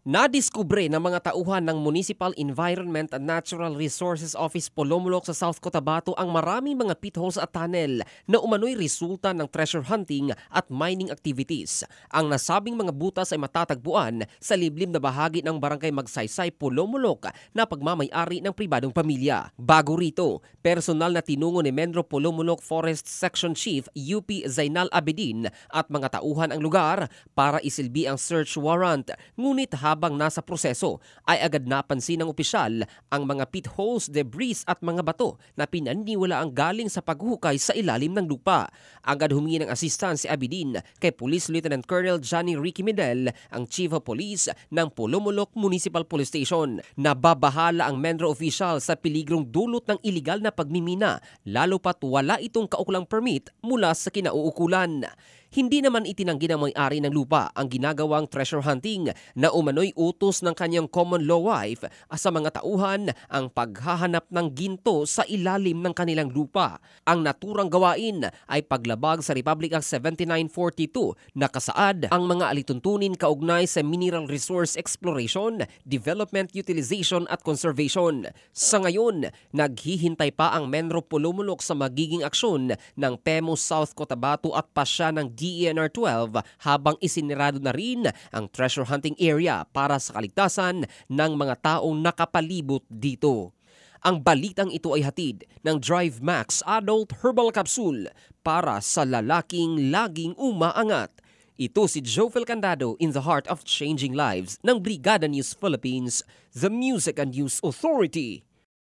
Nadiskubre ng mga tauhan ng Municipal Environment and Natural Resources Office Polomolok sa South Cotabato ang maraming mga pitholes at tunnel na umano'y resulta ng treasure hunting at mining activities. Ang nasabing mga butas ay matatagpuan sa liblib na bahagi ng barangay Magsaysay, Polomolok na pagmamayari ng pribadong pamilya. Bago rito, personal na tinungo ni Menro Polomolok Forest Section Chief UP Zainal Abedin at mga tauhan ang lugar para isilbi ang search warrant ngunit habang nasa proseso ay agad napansin ng opisyal ang mga pit holes, debris at mga bato na pinaniniwala ang galing sa paghukay sa ilalim ng lupa. Agad humingi ng asistan si Abidin kay Police Lieutenant Colonel Johnny Ricky Medel, ang Chief of Police ng Pulumulok Municipal Police Station. Nababahala ang Menro official sa piligrong dulot ng iligal na pagmimina lalo pat wala itong kaukulang permit mula sa kinauukulan. Hindi naman itinanggi ng may-ari ng lupa ang ginagawang treasure hunting na umano'y utos ng kanyang common law wife sa mga tauhan ang paghahanap ng ginto sa ilalim ng kanilang lupa. Ang naturang gawain ay paglabag sa Republic Act 7942 na kasaad ang mga alituntunin kaugnay sa mineral resource exploration, development utilization at conservation. Sa ngayon, naghihintay pa ang Menro Pulumulok sa magiging aksyon ng PEMO South Cotabato at pasya ng DENR 12 habang isinirado na rin ang treasure hunting area para sa kaligtasan ng mga taong nakapalibot dito. Ang balitang ito ay hatid ng Drive Max Adult Herbal Capsule para sa lalaking laging umaangat. Ito si Jovel Candado in the heart of changing lives ng Brigada News Philippines, the Music and News Authority.